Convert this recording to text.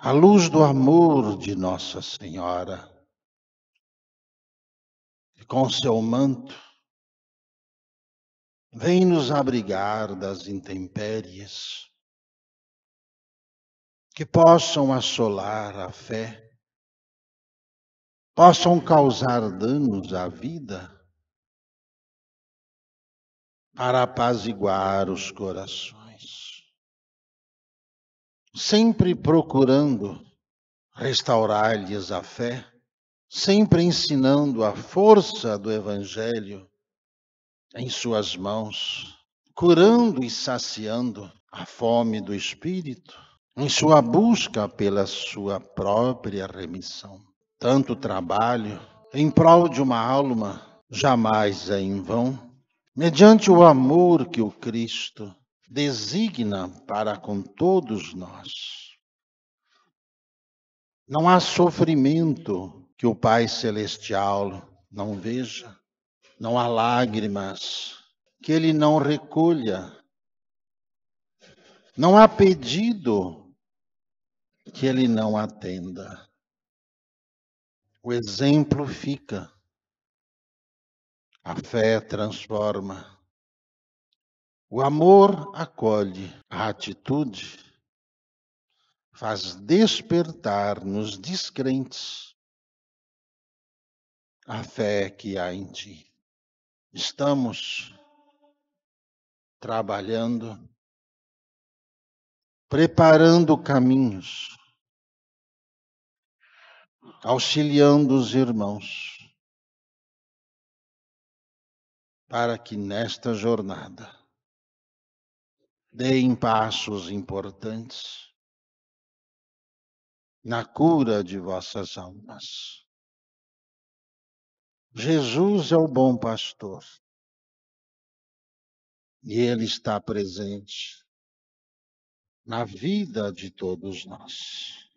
à luz do amor de Nossa Senhora, que com o seu manto vem nos abrigar das intempéries que possam assolar a fé, possam causar danos à vida, para apaziguar os corações sempre procurando restaurar-lhes a fé, sempre ensinando a força do Evangelho em suas mãos, curando e saciando a fome do Espírito em sua busca pela sua própria remissão. Tanto trabalho em prol de uma alma jamais é em vão, mediante o amor que o Cristo designa para com todos nós. Não há sofrimento que o Pai Celestial não veja, não há lágrimas que ele não recolha, não há pedido que ele não atenda. O exemplo fica, a fé transforma. O amor acolhe, a atitude faz despertar nos descrentes a fé que há em ti. Estamos trabalhando, preparando caminhos, auxiliando os irmãos para que nesta jornada deem passos importantes na cura de vossas almas. Jesus é o bom pastor e ele está presente na vida de todos nós.